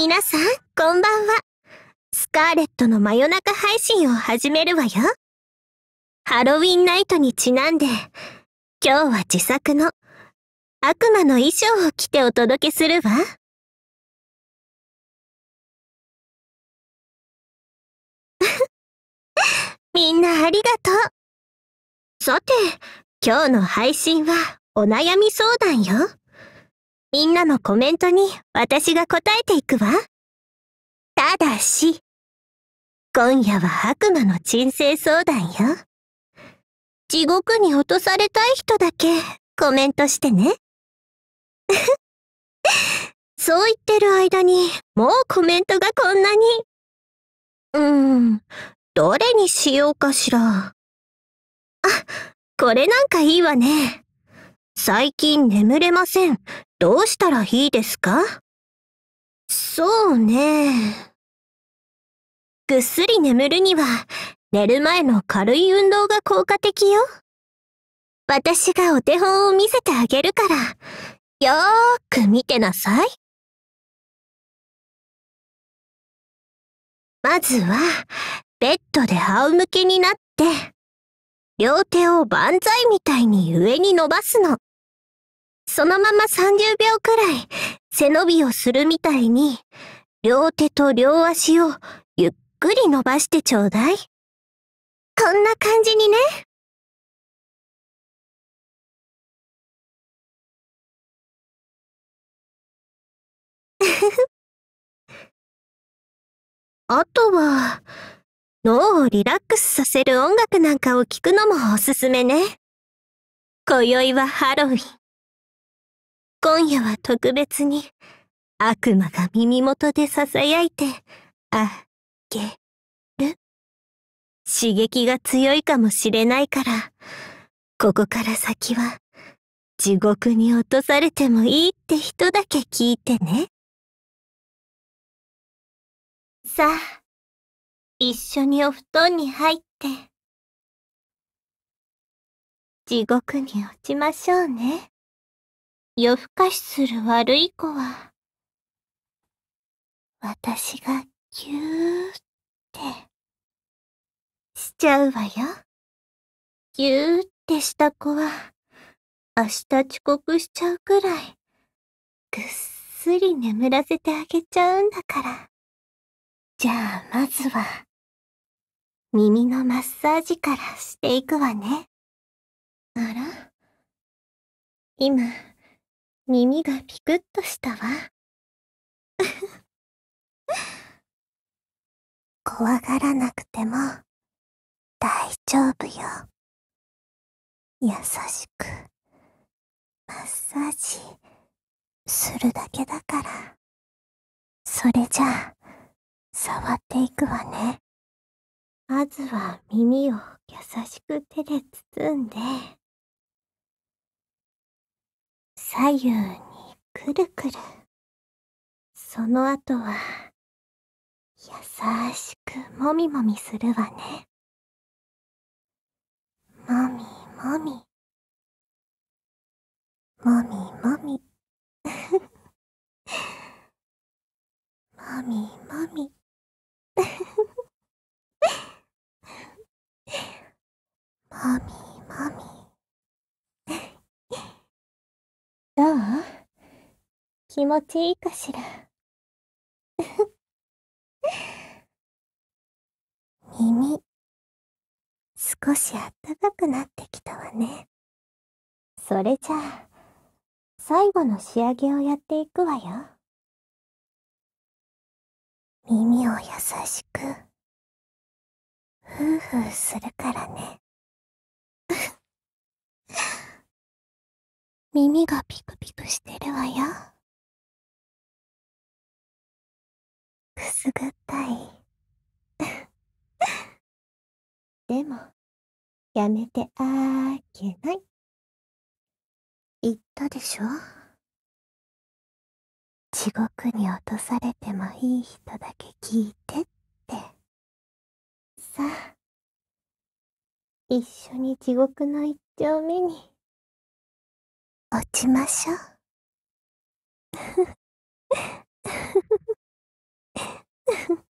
皆さん、こんばんは。スカーレットの真夜中配信を始めるわよ。ハロウィンナイトにちなんで、今日は自作の悪魔の衣装を着てお届けするわ。みんなありがとう。さて、今日の配信はお悩み相談よ。みんなのコメントに私が答えていくわ。ただし、今夜は悪魔の鎮静相談よ。地獄に落とされたい人だけコメントしてね。そう言ってる間にもうコメントがこんなに。うーん、どれにしようかしら。あ、これなんかいいわね。最近眠れません。どうしたらいいですかそうね。ぐっすり眠るには、寝る前の軽い運動が効果的よ。私がお手本を見せてあげるから、よーく見てなさい。まずは、ベッドで仰向けになって、両手を万歳みたいに上に伸ばすの。そのまま30秒くらい背伸びをするみたいに、両手と両足をゆっくり伸ばしてちょうだい。こんな感じにね。あとは、脳をリラックスさせる音楽なんかを聴くのもおすすめね。今宵はハロウィン。今夜は特別に悪魔が耳元で囁いてあげる。刺激が強いかもしれないから、ここから先は地獄に落とされてもいいって人だけ聞いてね。さあ、一緒にお布団に入って、地獄に落ちましょうね。夜更かしする悪い子は、私がぎゅーって、しちゃうわよ。ぎゅーってした子は、明日遅刻しちゃうくらい、ぐっすり眠らせてあげちゃうんだから。じゃあ、まずは、耳のマッサージからしていくわね。あら今、耳がピクッとしたわ。怖がらなくても大丈夫よ。優しくマッサージするだけだから。それじゃあ、触っていくわね。まずは耳を優しく手で包んで。左右にくるくる。その後は、優しくもみもみするわね。もみもみ。もみもみ。もみもみ。どう気持ちいいかしら。耳、少しあったかくなってきたわね。それじゃあ、最後の仕上げをやっていくわよ。耳を優しく、ふうふうするからね。耳がピクピクしてるわよ。くすぐったい。でも、やめてあーけない。言ったでしょ地獄に落とされてもいい人だけ聞いてって。さあ、一緒に地獄の一丁目に。落ちましょう。